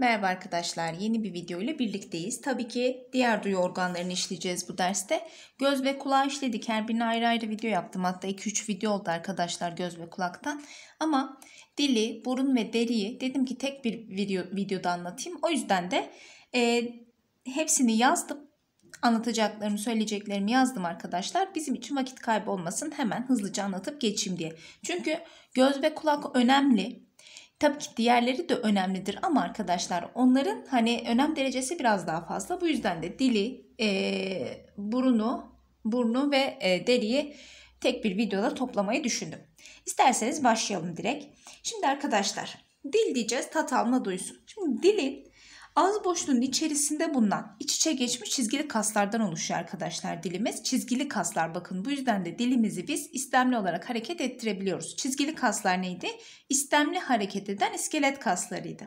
Merhaba arkadaşlar, yeni bir video ile birlikteyiz. Tabii ki diğer duyu organlarını işleyeceğiz bu derste. Göz ve kulağı işledik. Her birine ayrı ayrı video yaptım. Hatta 2-3 video oldu arkadaşlar göz ve kulaktan. Ama dili, burun ve deriyi dedim ki tek bir video, videoda anlatayım. O yüzden de e, hepsini yazdım. Anlatacaklarımı, söyleyeceklerimi yazdım arkadaşlar. Bizim için vakit kaybı olmasın. Hemen hızlıca anlatıp geçeyim diye. Çünkü göz ve kulak önemli Tabii ki diğerleri de önemlidir ama arkadaşlar onların hani önem derecesi biraz daha fazla. Bu yüzden de dili, e, burunu, burnu ve e, deriyi tek bir videoda toplamayı düşündüm. İsterseniz başlayalım direkt. Şimdi arkadaşlar dil diyeceğiz tat alma duysun. Şimdi dili Ağız boşluğunun içerisinde bulunan iç içe geçmiş çizgili kaslardan oluşuyor arkadaşlar dilimiz. Çizgili kaslar bakın bu yüzden de dilimizi biz istemli olarak hareket ettirebiliyoruz. Çizgili kaslar neydi? İstemli hareket eden iskelet kaslarıydı.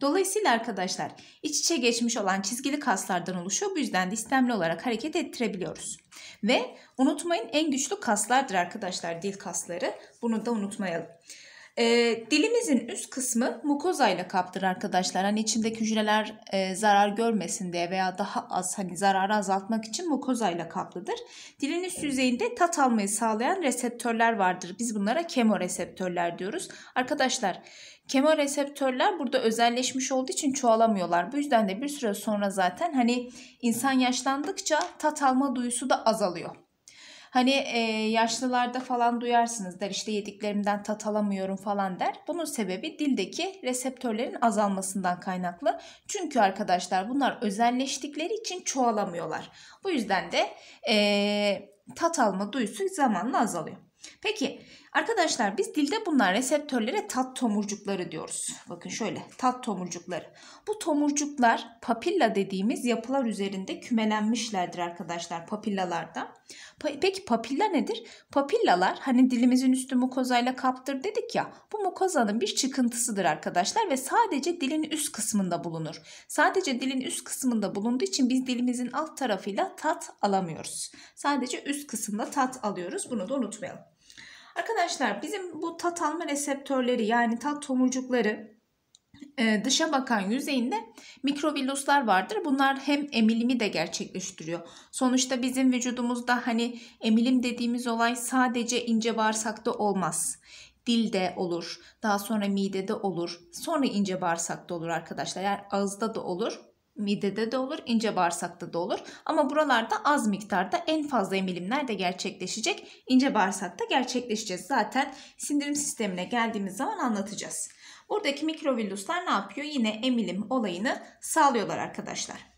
Dolayısıyla arkadaşlar iç içe geçmiş olan çizgili kaslardan oluşuyor. Bu yüzden de istemli olarak hareket ettirebiliyoruz. Ve unutmayın en güçlü kaslardır arkadaşlar dil kasları. Bunu da unutmayalım. E, dilimizin üst kısmı mukozayla ile kaptır arkadaşlar. Hani içindeki hücreler e, zarar görmesin diye veya daha az hani zararı azaltmak için mukozayla kaplıdır. Dilin üst yüzeyinde tat almayı sağlayan reseptörler vardır. Biz bunlara kemoreseptörler diyoruz. Arkadaşlar kemoreseptörler burada özelleşmiş olduğu için çoğalamıyorlar. Bu yüzden de bir süre sonra zaten hani insan yaşlandıkça tat alma duyusu da azalıyor. Hani e, yaşlılarda falan duyarsınız der işte yediklerimden tat alamıyorum falan der. Bunun sebebi dildeki reseptörlerin azalmasından kaynaklı. Çünkü arkadaşlar bunlar özelleştikleri için çoğalamıyorlar. Bu yüzden de e, tat alma duysu zamanla azalıyor. Peki arkadaşlar biz dilde bunlar reseptörlere tat tomurcukları diyoruz. Bakın şöyle tat tomurcukları. Bu tomurcuklar papilla dediğimiz yapılar üzerinde kümelenmişlerdir arkadaşlar papillalarda. Peki papilla nedir? Papillalar hani dilimizin üstü mukozayla kaptır dedik ya. Bu mukozanın bir çıkıntısıdır arkadaşlar ve sadece dilin üst kısmında bulunur. Sadece dilin üst kısmında bulunduğu için biz dilimizin alt tarafıyla tat alamıyoruz. Sadece üst kısımda tat alıyoruz. Bunu da unutmayalım. Arkadaşlar bizim bu tat alma reseptörleri yani tat tomurcukları e, dışa bakan yüzeyinde mikrovilluslar vardır. Bunlar hem emilimi de gerçekleştiriyor. Sonuçta bizim vücudumuzda hani emilim dediğimiz olay sadece ince bağırsakta olmaz. Dilde olur, daha sonra midede olur, sonra ince bağırsakta olur arkadaşlar. Yani ağızda da olur midede de olur, ince bağırsakta da olur. Ama buralarda az miktarda en fazla emilimler de gerçekleşecek? İnce bağırsakta gerçekleşeceğiz. Zaten sindirim sistemine geldiğimiz zaman anlatacağız. Buradaki mikrovillüsler ne yapıyor? Yine emilim olayını sağlıyorlar arkadaşlar.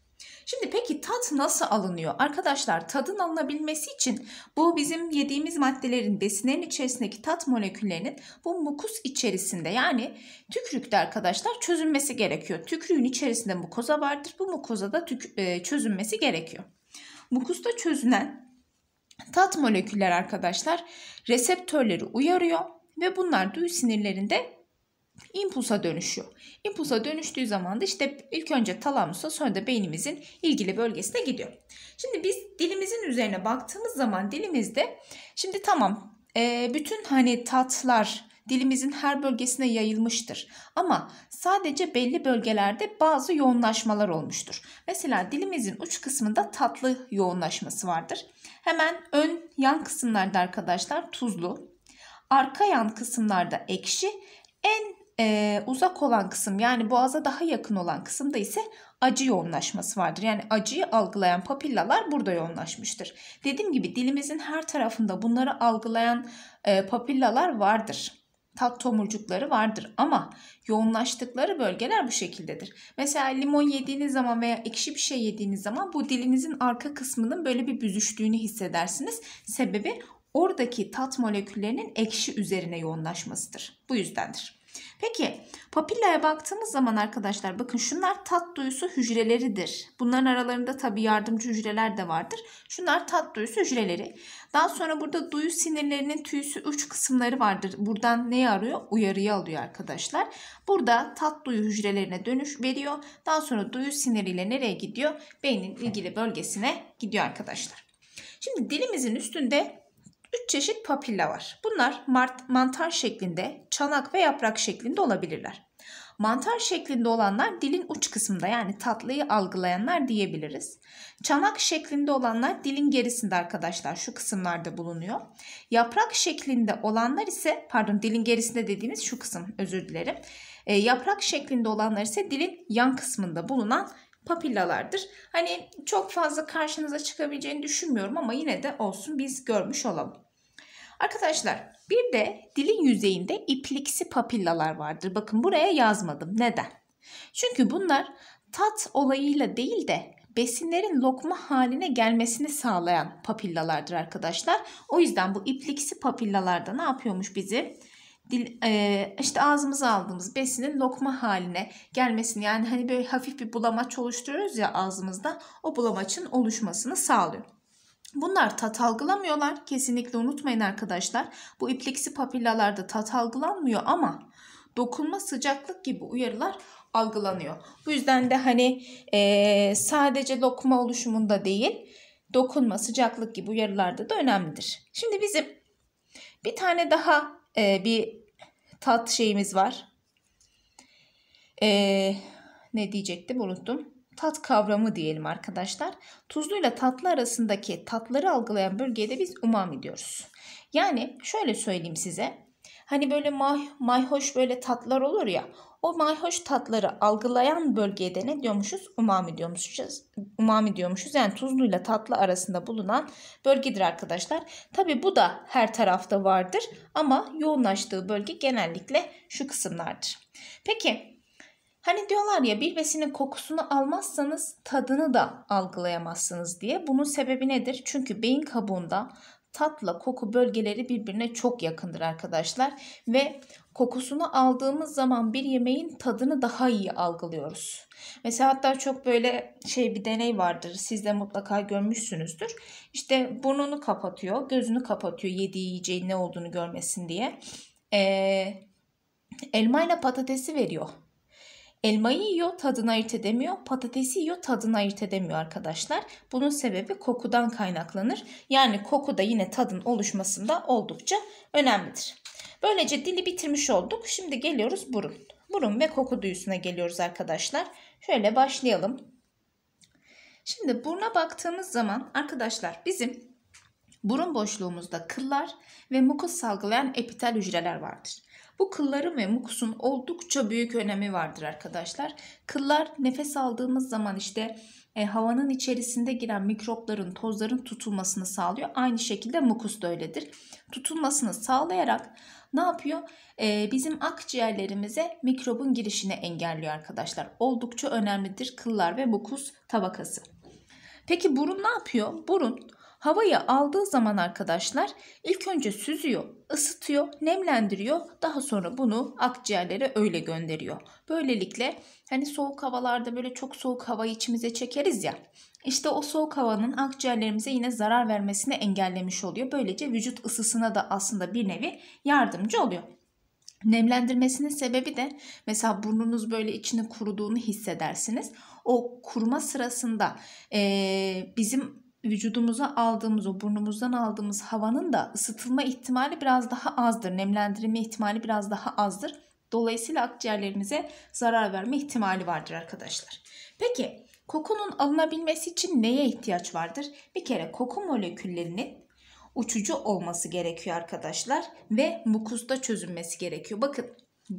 Şimdi peki tat nasıl alınıyor? Arkadaşlar tadın alınabilmesi için bu bizim yediğimiz maddelerin besinlerin içerisindeki tat moleküllerinin bu mukus içerisinde yani tükürükte arkadaşlar çözünmesi gerekiyor. Tükürüğün içerisinde mukoza vardır. Bu mukoza da tük, e, çözünmesi gerekiyor. Mukusta çözünen tat moleküller arkadaşlar reseptörleri uyarıyor ve bunlar duyu sinirlerinde impulsa dönüşüyor. İmpulsa dönüştüğü zaman da işte ilk önce talamusa sonra da beynimizin ilgili bölgesine gidiyor. Şimdi biz dilimizin üzerine baktığımız zaman dilimizde şimdi tamam e, bütün hani tatlar dilimizin her bölgesine yayılmıştır. Ama sadece belli bölgelerde bazı yoğunlaşmalar olmuştur. Mesela dilimizin uç kısmında tatlı yoğunlaşması vardır. Hemen ön yan kısımlarda arkadaşlar tuzlu, arka yan kısımlarda ekşi, en e, uzak olan kısım yani boğaza daha yakın olan kısımda ise acı yoğunlaşması vardır. Yani acıyı algılayan papillalar burada yoğunlaşmıştır. Dediğim gibi dilimizin her tarafında bunları algılayan e, papillalar vardır tat tomurcukları vardır ama yoğunlaştıkları bölgeler bu şekildedir. Mesela limon yediğiniz zaman veya ekşi bir şey yediğiniz zaman bu dilinizin arka kısmının böyle bir büzüştüğünü hissedersiniz. Sebebi oradaki tat moleküllerinin ekşi üzerine yoğunlaşmasıdır. Bu yüzdendir. Peki papillaya baktığımız zaman arkadaşlar bakın şunlar tat duyusu hücreleridir. Bunların aralarında tabi yardımcı hücreler de vardır. Şunlar tat duyusu hücreleri. Daha sonra burada duyu sinirlerinin tüyüsü uç kısımları vardır. Buradan neyi arıyor? Uyarıyı alıyor arkadaşlar. Burada tat duyu hücrelerine dönüş veriyor. Daha sonra duyu siniriyle nereye gidiyor? Beynin ilgili bölgesine gidiyor arkadaşlar. Şimdi dilimizin üstünde 3 çeşit papilla var. Bunlar mantar şeklinde, çanak ve yaprak şeklinde olabilirler. Mantar şeklinde olanlar dilin uç kısmında yani tatlıyı algılayanlar diyebiliriz. Çanak şeklinde olanlar dilin gerisinde arkadaşlar şu kısımlarda bulunuyor. Yaprak şeklinde olanlar ise pardon dilin gerisinde dediğimiz şu kısım özür dilerim. E, yaprak şeklinde olanlar ise dilin yan kısmında bulunan papillalardır. Hani çok fazla karşınıza çıkabileceğini düşünmüyorum ama yine de olsun biz görmüş olalım. Arkadaşlar bir de dilin yüzeyinde ipliksi papillalar vardır. Bakın buraya yazmadım. Neden? Çünkü bunlar tat olayıyla değil de besinlerin lokma haline gelmesini sağlayan papillalardır arkadaşlar. O yüzden bu ipliksi papillalarda ne yapıyormuş bizi? Dil, e, işte ağzımıza aldığımız besinin lokma haline gelmesini yani hani böyle hafif bir bulamaç oluşturuyoruz ya ağzımızda o bulamaçın oluşmasını sağlıyor. Bunlar tat algılamıyorlar. Kesinlikle unutmayın arkadaşlar. Bu ipliksi papillalarda tat algılanmıyor ama dokunma sıcaklık gibi uyarılar algılanıyor. Bu yüzden de hani e, sadece lokma oluşumunda değil dokunma sıcaklık gibi uyarılarda da önemlidir. Şimdi bizim bir tane daha e, bir tat şeyimiz var. E, ne diyecektim unuttum tat kavramı diyelim arkadaşlar. Tuzlu ile tatlı arasındaki tatları algılayan bölgeye de biz umami diyoruz. Yani şöyle söyleyeyim size. Hani böyle may, mayhoş böyle tatlar olur ya. O mayhoş tatları algılayan bölgeye de ne diyormuşuz? Umami diyormuşuz. Umami diyormuşuz. Yani tuzlu ile tatlı arasında bulunan bölgedir arkadaşlar. Tabi bu da her tarafta vardır ama yoğunlaştığı bölge genellikle şu kısımlardır. Peki Hani diyorlar ya bir besinin kokusunu almazsanız tadını da algılayamazsınız diye. Bunun sebebi nedir? Çünkü beyin kabuğunda tatla koku bölgeleri birbirine çok yakındır arkadaşlar ve kokusunu aldığımız zaman bir yemeğin tadını daha iyi algılıyoruz. Mesela hatta çok böyle şey bir deney vardır. Siz de mutlaka görmüşsünüzdür. İşte burnunu kapatıyor, gözünü kapatıyor yediği yiyeceğin ne olduğunu görmesin diye. Ee, ile patatesi veriyor Elmayı yiyor tadını ayırt edemiyor. Patatesi yiyor tadını ayırt edemiyor arkadaşlar. Bunun sebebi kokudan kaynaklanır. Yani koku da yine tadın oluşmasında oldukça önemlidir. Böylece dili bitirmiş olduk. Şimdi geliyoruz burun. Burun ve koku duyusuna geliyoruz arkadaşlar. Şöyle başlayalım. Şimdi buruna baktığımız zaman arkadaşlar bizim burun boşluğumuzda kıllar ve mukus salgılayan epitel hücreler vardır. Bu kılların ve mukusun oldukça büyük önemi vardır arkadaşlar. Kıllar nefes aldığımız zaman işte e, havanın içerisinde giren mikropların, tozların tutulmasını sağlıyor. Aynı şekilde mukus da öyledir. Tutulmasını sağlayarak ne yapıyor? E, bizim akciğerlerimize mikrobun girişini engelliyor arkadaşlar. Oldukça önemlidir kıllar ve mukus tabakası. Peki burun ne yapıyor? Burun Havayı aldığı zaman arkadaşlar ilk önce süzüyor, ısıtıyor, nemlendiriyor. Daha sonra bunu akciğerlere öyle gönderiyor. Böylelikle hani soğuk havalarda böyle çok soğuk havayı içimize çekeriz ya. İşte o soğuk havanın akciğerlerimize yine zarar vermesini engellemiş oluyor. Böylece vücut ısısına da aslında bir nevi yardımcı oluyor. Nemlendirmesinin sebebi de mesela burnunuz böyle içini kuruduğunu hissedersiniz. O kuruma sırasında e, bizim vücudumuza aldığımız o burnumuzdan aldığımız havanın da ısıtılma ihtimali biraz daha azdır. nemlendirme ihtimali biraz daha azdır. Dolayısıyla akciğerlerimize zarar verme ihtimali vardır arkadaşlar. Peki kokunun alınabilmesi için neye ihtiyaç vardır? Bir kere koku moleküllerinin uçucu olması gerekiyor arkadaşlar ve mukusta çözünmesi gerekiyor. Bakın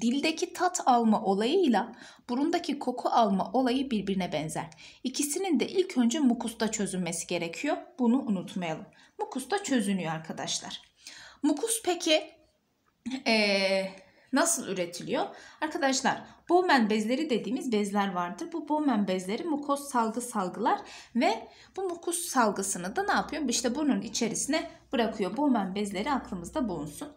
Dildeki tat alma olayıyla burundaki koku alma olayı birbirine benzer. İkisinin de ilk önce mukusta çözülmesi gerekiyor. Bunu unutmayalım. Mukusta çözünüyor arkadaşlar. Mukus peki ee, nasıl üretiliyor? Arkadaşlar Bowman bezleri dediğimiz bezler vardır. Bu Bowman bezleri mukoz salgı salgılar ve bu mukus salgısını da ne yapıyor? İşte bunun içerisine bırakıyor. Bowman bezleri aklımızda bulunsun.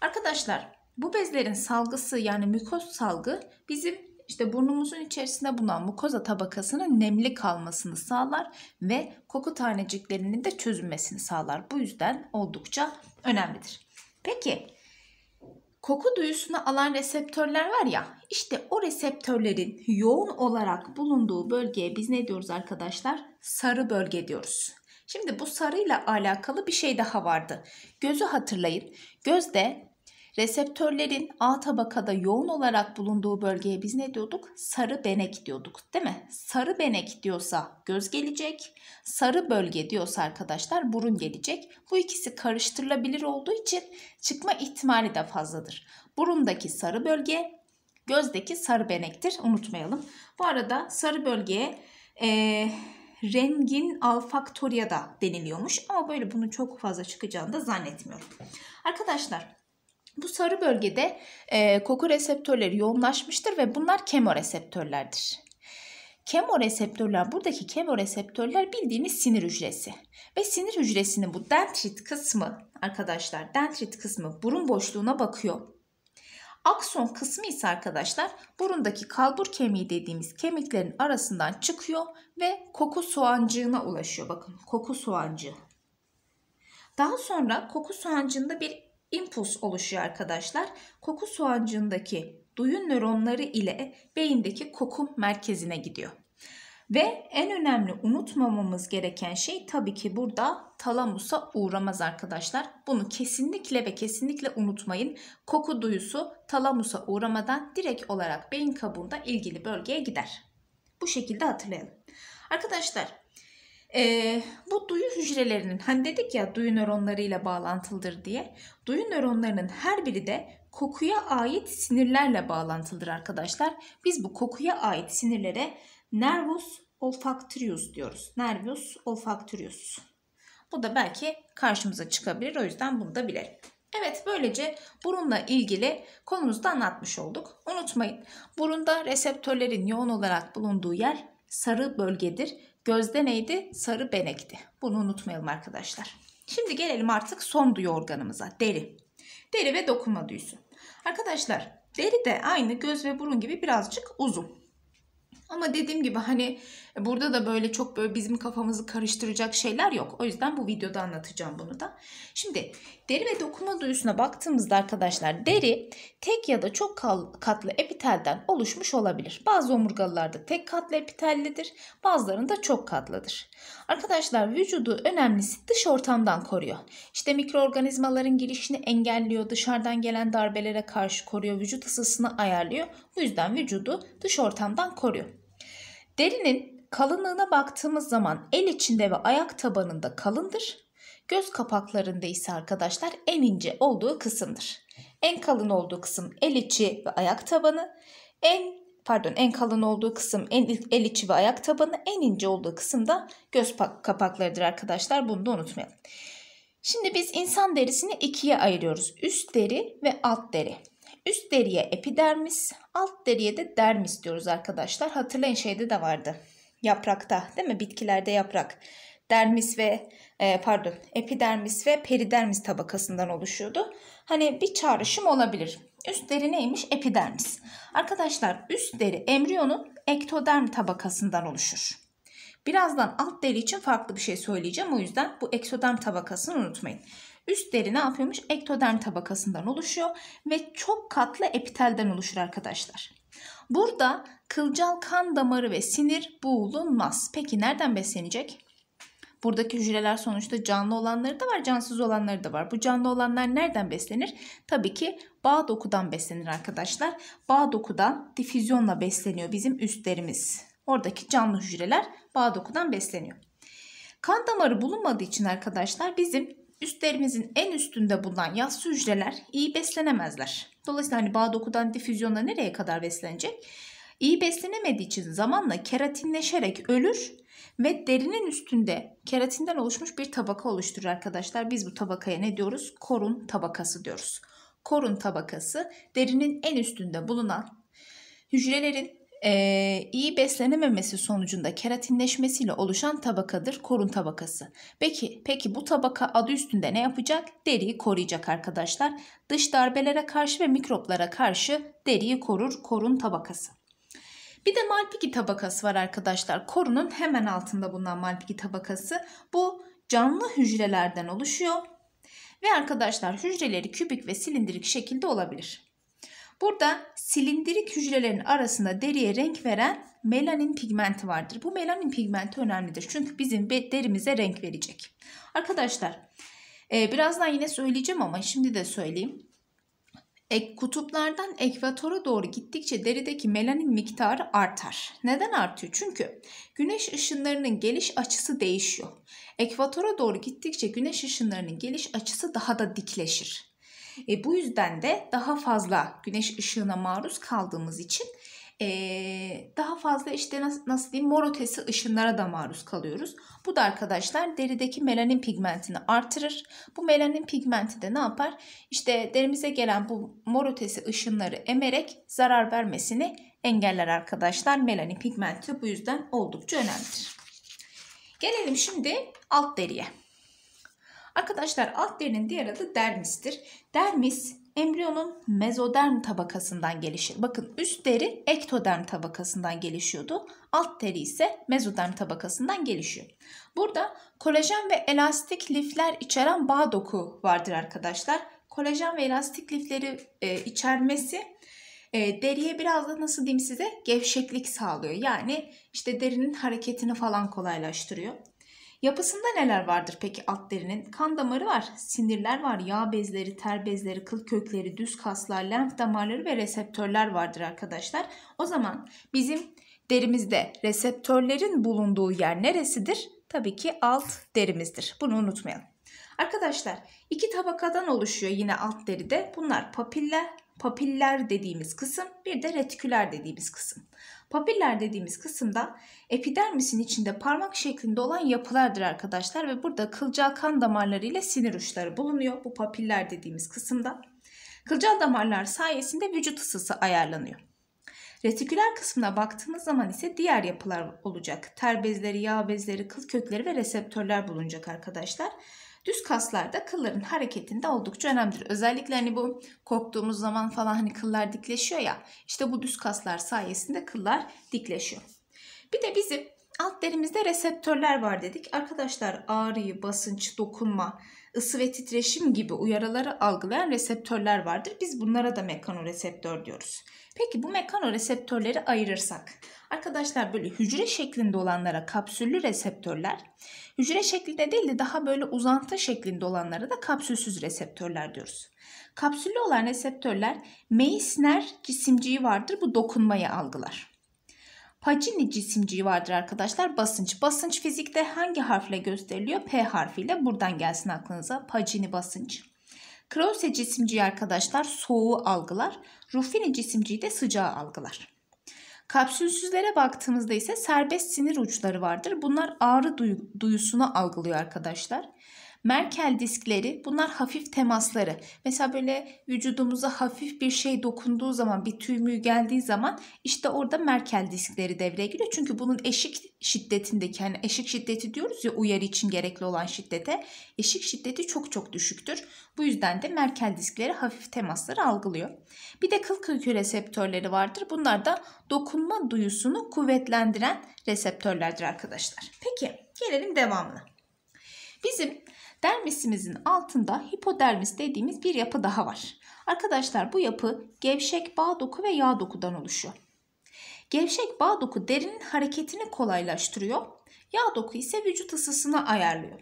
Arkadaşlar bu bezlerin salgısı yani mükoz salgı bizim işte burnumuzun içerisinde bulunan mukoza tabakasının nemli kalmasını sağlar ve koku taneciklerinin de çözülmesini sağlar. Bu yüzden oldukça önemlidir. Peki koku duyusunu alan reseptörler var ya işte o reseptörlerin yoğun olarak bulunduğu bölgeye biz ne diyoruz arkadaşlar? Sarı bölge diyoruz. Şimdi bu sarıyla alakalı bir şey daha vardı. Gözü hatırlayın. Gözde Reseptörlerin A tabakada yoğun olarak bulunduğu bölgeye biz ne diyorduk? Sarı benek diyorduk değil mi? Sarı benek diyorsa göz gelecek, sarı bölge diyorsa arkadaşlar burun gelecek. Bu ikisi karıştırılabilir olduğu için çıkma ihtimali de fazladır. Burundaki sarı bölge, gözdeki sarı benektir unutmayalım. Bu arada sarı bölgeye... Ee, rengin alfaktoriya da deniliyormuş. Ama böyle bunun çok fazla çıkacağını da zannetmiyorum. Arkadaşlar bu sarı bölgede e, koku reseptörleri yoğunlaşmıştır ve bunlar kemoreseptörlerdir. Kemoreseptörler, buradaki kemoreseptörler bildiğiniz sinir hücresi. Ve sinir hücresinin bu dentrit kısmı arkadaşlar, dentrit kısmı burun boşluğuna bakıyor. Akson kısmı ise arkadaşlar burundaki kalbur kemiği dediğimiz kemiklerin arasından çıkıyor ve koku soğancığına ulaşıyor. Bakın koku soğancığı. Daha sonra koku soğancığında bir impuls oluşuyor arkadaşlar. Koku soğancındaki duyu nöronları ile beyindeki koku merkezine gidiyor. Ve en önemli unutmamamız gereken şey tabii ki burada talamusa uğramaz arkadaşlar. Bunu kesinlikle ve kesinlikle unutmayın. Koku duyusu talamusa uğramadan direkt olarak beyin kabuğunda ilgili bölgeye gider. Bu şekilde hatırlayalım. Arkadaşlar e, bu duyu hücrelerinin hani dedik ya duyu nöronlarıyla bağlantılıdır diye. Duyu nöronlarının her biri de kokuya ait sinirlerle bağlantılıdır arkadaşlar. Biz bu kokuya ait sinirlere nervus olfactorius diyoruz. Nervus olfactorius. Bu da belki karşımıza çıkabilir. O yüzden bunu da bilelim. Evet böylece burunla ilgili konumuzu da anlatmış olduk. Unutmayın burunda reseptörlerin yoğun olarak bulunduğu yer sarı bölgedir Gözde neydi? Sarı benekti. Bunu unutmayalım arkadaşlar. Şimdi gelelim artık son duyu organımıza. Deri. Deri ve dokunma duyusu. Arkadaşlar deri de aynı göz ve burun gibi birazcık uzun. Ama dediğim gibi hani Burada da böyle çok böyle bizim kafamızı karıştıracak şeyler yok. O yüzden bu videoda anlatacağım bunu da. Şimdi deri ve dokuma duyusuna baktığımızda arkadaşlar deri tek ya da çok katlı epitelden oluşmuş olabilir. Bazı omurgalılarda tek katlı epitellidir. Bazılarında çok katlıdır. Arkadaşlar vücudu önemlisi dış ortamdan koruyor. İşte mikroorganizmaların girişini engelliyor. Dışarıdan gelen darbelere karşı koruyor. Vücut ısısını ayarlıyor. Bu yüzden vücudu dış ortamdan koruyor. Derinin kalınlığına baktığımız zaman el içinde ve ayak tabanında kalındır. Göz kapaklarında ise arkadaşlar en ince olduğu kısımdır. En kalın olduğu kısım el içi ve ayak tabanı. En pardon en kalın olduğu kısım en el içi ve ayak tabanı. En ince olduğu kısım da göz kapaklarıdır arkadaşlar. Bunu da unutmayalım. Şimdi biz insan derisini ikiye ayırıyoruz. Üst deri ve alt deri. Üst deriye epidermis, alt deriye de dermis diyoruz arkadaşlar. Hatırlayın şeyde de vardı yaprakta değil mi? Bitkilerde yaprak dermis ve e, pardon epidermis ve peridermis tabakasından oluşuyordu. Hani bir çağrışım olabilir. Üst deri neymiş? Epidermis. Arkadaşlar üst deri embriyonun ektoderm tabakasından oluşur. Birazdan alt deri için farklı bir şey söyleyeceğim. O yüzden bu ektoderm tabakasını unutmayın. Üst deri ne yapıyormuş? Ektoderm tabakasından oluşuyor ve çok katlı epitelden oluşur arkadaşlar. Burada kılcal kan damarı ve sinir bulunmaz. Peki nereden beslenecek? Buradaki hücreler sonuçta canlı olanları da var, cansız olanları da var. Bu canlı olanlar nereden beslenir? Tabii ki bağ dokudan beslenir arkadaşlar. Bağ dokudan difüzyonla besleniyor bizim üstlerimiz. Oradaki canlı hücreler bağ dokudan besleniyor. Kan damarı bulunmadığı için arkadaşlar bizim üstlerimizin en üstünde bulunan yassı hücreler iyi beslenemezler. Dolayısıyla hani bağ dokudan difüzyonla nereye kadar beslenecek? İyi beslenemediği için zamanla keratinleşerek ölür ve derinin üstünde keratinden oluşmuş bir tabaka oluşturur arkadaşlar. Biz bu tabakaya ne diyoruz? Korun tabakası diyoruz. Korun tabakası derinin en üstünde bulunan hücrelerin e, iyi beslenememesi sonucunda keratinleşmesiyle oluşan tabakadır korun tabakası. Peki, peki bu tabaka adı üstünde ne yapacak? Deriyi koruyacak arkadaşlar. Dış darbelere karşı ve mikroplara karşı deriyi korur korun tabakası. Bir de malpiki tabakası var arkadaşlar. Korunun hemen altında bulunan malpiki tabakası. Bu canlı hücrelerden oluşuyor. Ve arkadaşlar hücreleri kübik ve silindirik şekilde olabilir. Burada silindirik hücrelerin arasında deriye renk veren melanin pigmenti vardır. Bu melanin pigmenti önemlidir. Çünkü bizim derimize renk verecek. Arkadaşlar e, birazdan yine söyleyeceğim ama şimdi de söyleyeyim. Ek, kutuplardan ekvatora doğru gittikçe derideki melanin miktarı artar. Neden artıyor? Çünkü güneş ışınlarının geliş açısı değişiyor. Ekvatora doğru gittikçe güneş ışınlarının geliş açısı daha da dikleşir. E, bu yüzden de daha fazla güneş ışığına maruz kaldığımız için ee, daha fazla işte nasıl, nasıl diyeyim mor ötesi ışınlara da maruz kalıyoruz. Bu da arkadaşlar derideki melanin pigmentini artırır. Bu melanin pigmenti de ne yapar? İşte derimize gelen bu mor ötesi ışınları emerek zarar vermesini engeller arkadaşlar. Melanin pigmenti bu yüzden oldukça önemlidir. Gelelim şimdi alt deriye. Arkadaşlar alt derinin diğer adı dermistir. Dermis embriyonun mezoderm tabakasından gelişir. Bakın üst deri ektoderm tabakasından gelişiyordu. Alt deri ise mezoderm tabakasından gelişiyor. Burada kolajen ve elastik lifler içeren bağ doku vardır arkadaşlar. Kolajen ve elastik lifleri e, içermesi e, deriye biraz da nasıl diyeyim size gevşeklik sağlıyor. Yani işte derinin hareketini falan kolaylaştırıyor. Yapısında neler vardır peki alt derinin? Kan damarı var, sinirler var, yağ bezleri, ter bezleri, kıl kökleri, düz kaslar, lenf damarları ve reseptörler vardır arkadaşlar. O zaman bizim derimizde reseptörlerin bulunduğu yer neresidir? Tabii ki alt derimizdir. Bunu unutmayalım. Arkadaşlar iki tabakadan oluşuyor yine alt deride. Bunlar papiller, papiller dediğimiz kısım bir de retiküler dediğimiz kısım. Papiller dediğimiz kısımda epidermisin içinde parmak şeklinde olan yapılardır arkadaşlar ve burada kılcal kan damarları ile sinir uçları bulunuyor bu papiller dediğimiz kısımda. Kılcal damarlar sayesinde vücut ısısı ayarlanıyor. Retiküler kısmına baktığımız zaman ise diğer yapılar olacak. Ter bezleri, yağ bezleri, kıl kökleri ve reseptörler bulunacak arkadaşlar. Düz kaslar da kılların hareketinde oldukça önemlidir. Özellikle hani bu korktuğumuz zaman falan hani kıllar dikleşiyor ya. İşte bu düz kaslar sayesinde kıllar dikleşiyor. Bir de bizim alt derimizde reseptörler var dedik. Arkadaşlar ağrıyı, basınç, dokunma, ısı ve titreşim gibi uyarıları algılayan reseptörler vardır. Biz bunlara da mekanoreseptör diyoruz. Peki bu mekanoreseptörleri ayırırsak Arkadaşlar böyle hücre şeklinde olanlara kapsüllü reseptörler, hücre şeklinde değil de daha böyle uzantı şeklinde olanlara da kapsülsüz reseptörler diyoruz. Kapsüllü olan reseptörler Meissner cisimciği vardır bu dokunmayı algılar. Pacini cisimciği vardır arkadaşlar. Basınç. Basınç fizikte hangi harfle gösteriliyor? P harfiyle. Buradan gelsin aklınıza. Pacini basınç. Krause cisimciği arkadaşlar soğuğu algılar. Ruffini cisimciği de sıcağı algılar. Kapsülsüzlere baktığımızda ise serbest sinir uçları vardır. Bunlar ağrı duy duyusunu algılıyor arkadaşlar. Merkel diskleri bunlar hafif temasları. Mesela böyle vücudumuza hafif bir şey dokunduğu zaman bir tüymüğü geldiği zaman işte orada Merkel diskleri devreye giriyor. Çünkü bunun eşik şiddetindeki hani eşik şiddeti diyoruz ya uyarı için gerekli olan şiddete eşik şiddeti çok çok düşüktür. Bu yüzden de Merkel diskleri hafif temasları algılıyor. Bir de kıl kökü reseptörleri vardır. Bunlar da dokunma duyusunu kuvvetlendiren reseptörlerdir arkadaşlar. Peki gelelim devamına. Bizim Dermisimizin altında hipodermis dediğimiz bir yapı daha var. Arkadaşlar bu yapı gevşek bağ doku ve yağ dokudan oluşuyor. Gevşek bağ doku derinin hareketini kolaylaştırıyor. Yağ doku ise vücut ısısını ayarlıyor.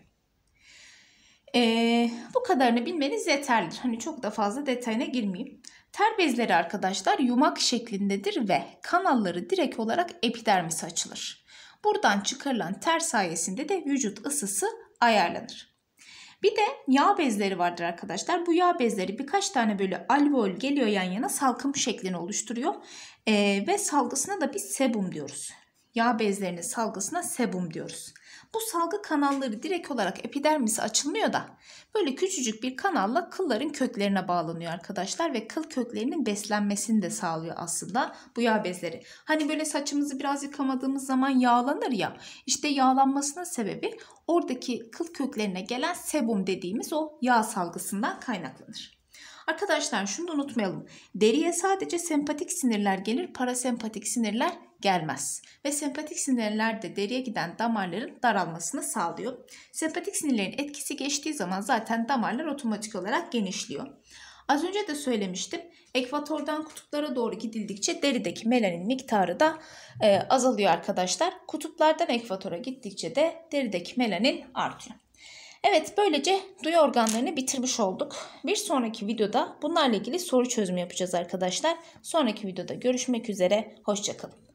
Ee, bu kadarını bilmeniz yeterlidir. Hani çok da fazla detayına girmeyeyim. Ter bezleri arkadaşlar yumak şeklindedir ve kanalları direkt olarak epidermis açılır. Buradan çıkarılan ter sayesinde de vücut ısısı ayarlanır. Bir de yağ bezleri vardır arkadaşlar. Bu yağ bezleri birkaç tane böyle alveol geliyor yan yana salkım şeklini oluşturuyor. Ee, ve salgısına da biz sebum diyoruz. Yağ bezlerinin salgısına sebum diyoruz. Bu salgı kanalları direkt olarak epidermisi açılmıyor da böyle küçücük bir kanalla kılların köklerine bağlanıyor arkadaşlar ve kıl köklerinin beslenmesini de sağlıyor aslında bu yağ bezleri. Hani böyle saçımızı biraz yıkamadığımız zaman yağlanır ya işte yağlanmasının sebebi oradaki kıl köklerine gelen sebum dediğimiz o yağ salgısından kaynaklanır. Arkadaşlar şunu da unutmayalım. Deriye sadece sempatik sinirler gelir, parasempatik sinirler gelmez. Ve sempatik sinirler de deriye giden damarların daralmasını sağlıyor. Sempatik sinirlerin etkisi geçtiği zaman zaten damarlar otomatik olarak genişliyor. Az önce de söylemiştim. Ekvatordan kutuplara doğru gidildikçe derideki melanin miktarı da e, azalıyor arkadaşlar. Kutuplardan ekvatora gittikçe de derideki melanin artıyor. Evet böylece duyu organlarını bitirmiş olduk. Bir sonraki videoda bunlarla ilgili soru çözümü yapacağız arkadaşlar. Sonraki videoda görüşmek üzere. Hoşçakalın.